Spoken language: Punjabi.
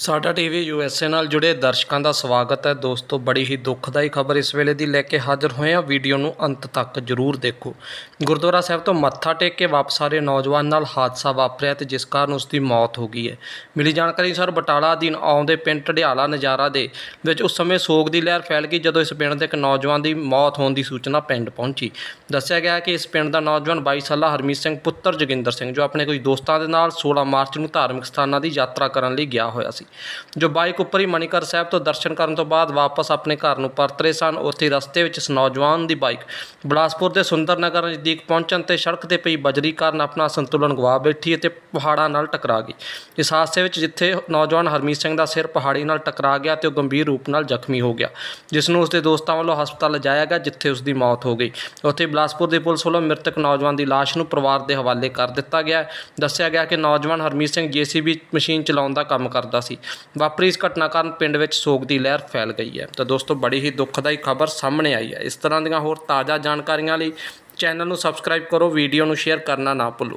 ਸਾਡਾ ਟੀਵੀ ਯੂਐਸਏ ਨਾਲ ਜੁੜੇ ਦਰਸ਼ਕਾਂ ਦਾ ਸਵਾਗਤ ਹੈ ਦੋਸਤੋ ਬੜੀ ਹੀ ਦੁੱਖਦਾਈ ਖਬਰ ਇਸ ਵੇਲੇ ਦੀ ਲੈ ਕੇ ਹਾਜ਼ਰ ਹੋਏ ਹਾਂ ਵੀਡੀਓ ਨੂੰ ਅੰਤ ਤੱਕ ਜ਼ਰੂਰ ਦੇਖੋ ਗੁਰਦੁਆਰਾ ਸਾਹਿਬ ਤੋਂ ਮੱਥਾ ਟੇਕ ਕੇ ਵਾਪਸ ਆ ਰਹੇ ਨੌਜਵਾਨ ਨਾਲ ਹਾਦਸਾ ਵਾਪਰਿਆ ਤੇ ਜਿਸ ਕਾਰਨ ਉਸ ਦੀ ਮੌਤ ਹੋ ਗਈ ਹੈ ਮਿਲੀ ਜਾਣਕਾਰੀ ਅਨੁਸਾਰ ਬਟਾਲਾ ਅਧੀਨ ਆਉਂਦੇ ਪਿੰਡ ਢਿਆਲਾ ਨਜ਼ਾਰਾ ਦੇ ਵਿੱਚ ਉਸ ਸਮੇਂ ਸੋਗ ਦੀ ਲਹਿਰ ਫੈਲ ਗਈ ਜਦੋਂ ਇਸ ਪਿੰਡ ਦੇ ਇੱਕ ਨੌਜਵਾਨ ਦੀ ਮੌਤ ਹੋਣ ਦੀ ਸੂਚਨਾ ਪਿੰਡ ਪਹੁੰਚੀ ਦੱਸਿਆ ਗਿਆ ਕਿ ਇਸ ਪਿੰਡ ਦਾ ਨੌਜਵਾਨ 22 ਸਾਲਾ ਹਰਮੀਤ ਸਿੰਘ ਪੁੱਤਰ ਜਗਿੰਦਰ ਸਿੰਘ ਜੋ ਆਪਣੇ ਕੁਝ ਦੋਸਤਾਂ ਦੇ ਨਾਲ 16 ਮਾਰਚ ਨੂੰ ਧਾਰਮਿਕ ਸਥਾਨਾਂ ਦੀ ਯਾਤਰਾ ਕਰਨ ਲਈ ਗਿਆ ਹੋਇਆ ਸੀ ਜੋ ਬਾਈਕ ਉੱਪਰ ਹੀ ਮਣੀਕਰ ਸਾਹਿਬ ਤੋਂ ਦਰਸ਼ਨ ਕਰਨ ਤੋਂ ਬਾਅਦ ਵਾਪਸ ਆਪਣੇ ਘਰ ਨੂੰ ਪਰਤਰੇ ਸਨ ਉੱਥੇ ਰਸਤੇ ਵਿੱਚ ਇਸ ਨੌਜਵਾਨ ਦੀ ਬਾਈਕ ਬਲਾਸਪੁਰ ਦੇ ਸੁੰਦਰ ਨਗਰ ਨਜ਼ਦੀਕ ਪਹੁੰਚਣ ਤੇ ਸੜਕ ਤੇ ਪਈ ਬਜਰੀ ਕਾਰਨ ਆਪਣਾ ਸੰਤੁਲਨ ਗਵਾ ਬੈਠੀ ਅਤੇ ਪਹਾੜਾਂ ਨਾਲ ਟਕਰਾ ਗਈ ਇਸ ਹਾਦਸੇ ਵਿੱਚ ਜਿੱਥੇ ਨੌਜਵਾਨ ਹਰਮੀਤ ਸਿੰਘ ਦਾ ਸਿਰ ਪਹਾੜੀ ਨਾਲ ਟਕਰਾ ਗਿਆ ਤੇ ਉਹ ਗੰਭੀਰ ਰੂਪ ਨਾਲ ਜ਼ਖਮੀ ਹੋ ਗਿਆ ਜਿਸ ਨੂੰ ਉਸਦੇ ਦੋਸਤਾਂ ਵੱਲੋਂ ਹਸਪਤਾਲ ਲਿਜਾਇਆ ਗਿਆ ਜਿੱਥੇ ਉਸ ਦੀ ਮੌਤ ਹੋ ਗਈ ਉੱਥੇ ਬਲਾਸਪੁਰ ਦੇ ਪੁਲਿਸ ਵੱਲੋਂ ਮ੍ਰਿਤਕ ਨੌਜਵਾਨ ਦੀ ਲਾਸ਼ ਨੂੰ ਪਰਿਵਾਰ ਦੇ ਹਵਾਲੇ ਕਰ ਦਿੱਤਾ ਗਿਆ ਦੱਸਿਆ ਗਿਆ ਕਿ ਨੌਜਵਾਨ ਹਰਮੀਤ ਸਿੰਘ ਜੀਸੀਬੀ ਮਸ਼ੀਨ ਚਲਾਉਣ ਦਾ ਕੰਮ ਕਰਦਾ ਸੀ ਵਾਪਰੀ ਇਸ ਘਟਨਾ ਕਾਰਨ ਪਿੰਡ ਵਿੱਚ ਸੋਗ ਦੀ ਲਹਿਰ ਫੈਲ ਗਈ ਹੈ ਤਾਂ ਦੋਸਤੋ ਬੜੀ ਹੀ ਦੁਖਦਾਈ ਖਬਰ ਸਾਹਮਣੇ ਆਈ ਹੈ ਇਸ ਤਰ੍ਹਾਂ ਦੀਆਂ ਹੋਰ ਤਾਜ਼ਾ ਜਾਣਕਾਰੀਆਂ ਲਈ ਚੈਨਲ ਨੂੰ ਸਬਸਕ੍ਰਾਈਬ ਕਰੋ ਵੀਡੀਓ ਨੂੰ ਸ਼ੇਅਰ ਕਰਨਾ ਨਾ ਭੁੱਲੋ